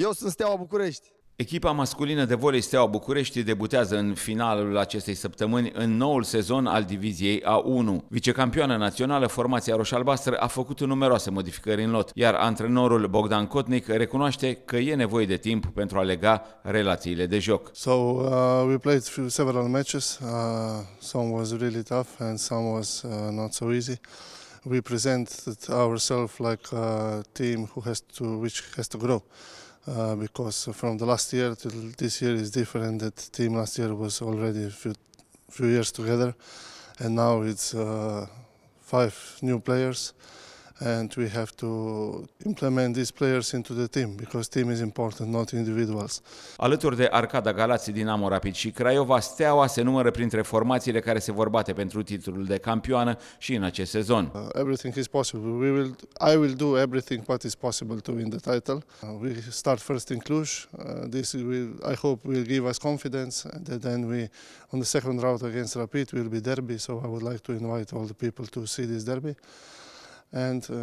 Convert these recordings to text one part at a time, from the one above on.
Eu sunt Steaua București. Echipa masculină de volei Steaua București debutează în finalul acestei săptămâni în noul sezon al diviziei A1. Vicecampioana națională, formația roșalbastră a făcut numeroase modificări în lot, iar antrenorul Bogdan Kotnik recunoaște că e nevoie de timp pentru a lega relațiile de joc. So uh, we played few, several matches. Uh, some was really tough and some was uh, not so easy. We presented ourselves like a team who has to which has to grow. Uh, because from the last year to this year is different. That team last year was already a few, few years together, and now it's uh, five new players. and we have to implement these players into the team because team is important, not individuals. Alături de Arcada Galați, Dinamo Rapid și Craiova, Steaua se numără printre formațiile care se vor bate pentru titlul de campioană și în acest sezon. Uh, everything is possible. We will, I will do everything what is possible to win the title. Uh, we start first in Cluj. Uh, this will, I hope will give us confidence and then we on the second round against Rapid will be derby so I would like to invite all the people to see this derby and uh,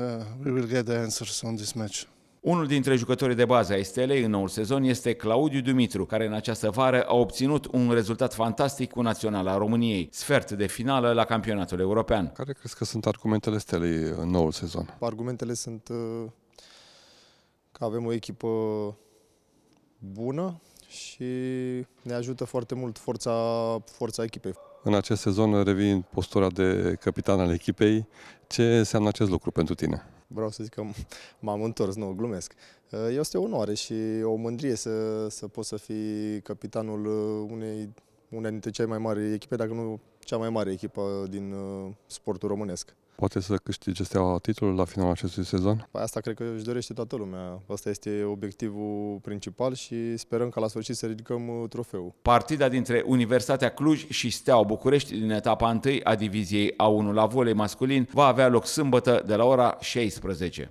we will get the answers on this match. Unul dintre jucătorii de bază ai Stelei în noul sezon este Claudiu Dumitru, care în această vară a obținut un rezultat fantastic cu Naționala României, sfert de finală la campionatul european. Care crezi că sunt argumentele Stelei în noul sezon? Argumentele sunt uh, că avem o echipă bună, și ne ajută foarte mult forța, forța echipei. În acest sezon revin postura de capitan al echipei. Ce înseamnă acest lucru pentru tine? Vreau să zic că m-am întors, nu, glumesc. Este o onoare și o mândrie să, să poți să fii capitanul unei una dintre cele mai mari echipe, dacă nu cea mai mare echipă din uh, sportul românesc. Poate să câștige Steaua titlul la finalul acestui sezon? Păi asta cred că își dorește toată lumea. Asta este obiectivul principal și sperăm ca la sfârșit să ridicăm uh, trofeul. Partida dintre Universitatea Cluj și Steaua București din etapa 1 a diviziei A1 la volei masculin va avea loc sâmbătă de la ora 16.